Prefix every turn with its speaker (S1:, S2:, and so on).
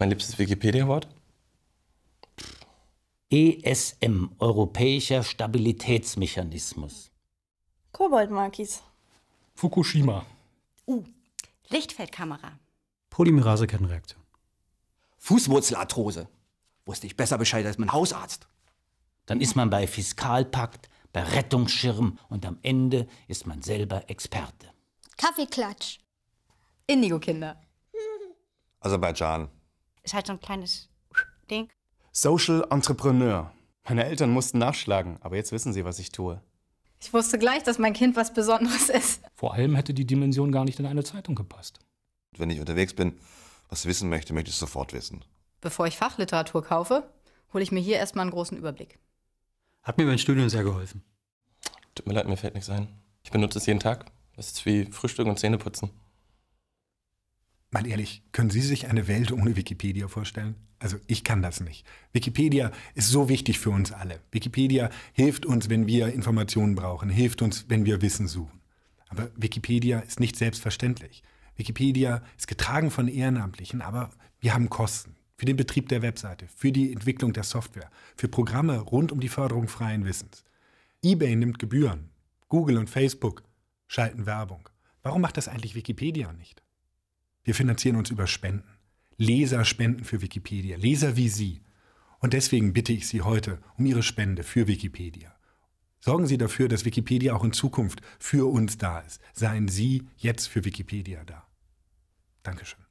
S1: Mein liebstes Wikipedia-Wort? ESM, Europäischer Stabilitätsmechanismus.
S2: Koboldmarkis.
S1: Fukushima.
S2: Uh, Lichtfeldkamera.
S1: Polymerase-Kettenreaktion. Fußwurzelarthrose. Wusste ich besser Bescheid als mein Hausarzt. Dann ist man bei Fiskalpakt, bei Rettungsschirm und am Ende ist man selber Experte.
S2: Kaffeeklatsch. Indigo-Kinder.
S1: Aserbaidschan. Also
S2: ist halt so ein kleines Ding.
S1: Social Entrepreneur. Meine Eltern mussten nachschlagen, aber jetzt wissen sie, was ich tue.
S2: Ich wusste gleich, dass mein Kind was Besonderes ist.
S1: Vor allem hätte die Dimension gar nicht in eine Zeitung gepasst. Wenn ich unterwegs bin, was wissen möchte, möchte ich es sofort wissen.
S2: Bevor ich Fachliteratur kaufe, hole ich mir hier erstmal einen großen Überblick.
S1: Hat mir mein Studium sehr geholfen. Tut mir leid, mir fällt nichts ein. Ich benutze es jeden Tag. Das ist wie Frühstück und Zähneputzen. Mal ehrlich, können Sie sich eine Welt ohne Wikipedia vorstellen? Also ich kann das nicht. Wikipedia ist so wichtig für uns alle. Wikipedia hilft uns, wenn wir Informationen brauchen, hilft uns, wenn wir Wissen suchen. Aber Wikipedia ist nicht selbstverständlich. Wikipedia ist getragen von Ehrenamtlichen, aber wir haben Kosten für den Betrieb der Webseite, für die Entwicklung der Software, für Programme rund um die Förderung freien Wissens. eBay nimmt Gebühren, Google und Facebook schalten Werbung. Warum macht das eigentlich Wikipedia nicht? Wir finanzieren uns über Spenden. Leser spenden für Wikipedia. Leser wie Sie. Und deswegen bitte ich Sie heute um Ihre Spende für Wikipedia. Sorgen Sie dafür, dass Wikipedia auch in Zukunft für uns da ist. Seien Sie jetzt für Wikipedia da. Dankeschön.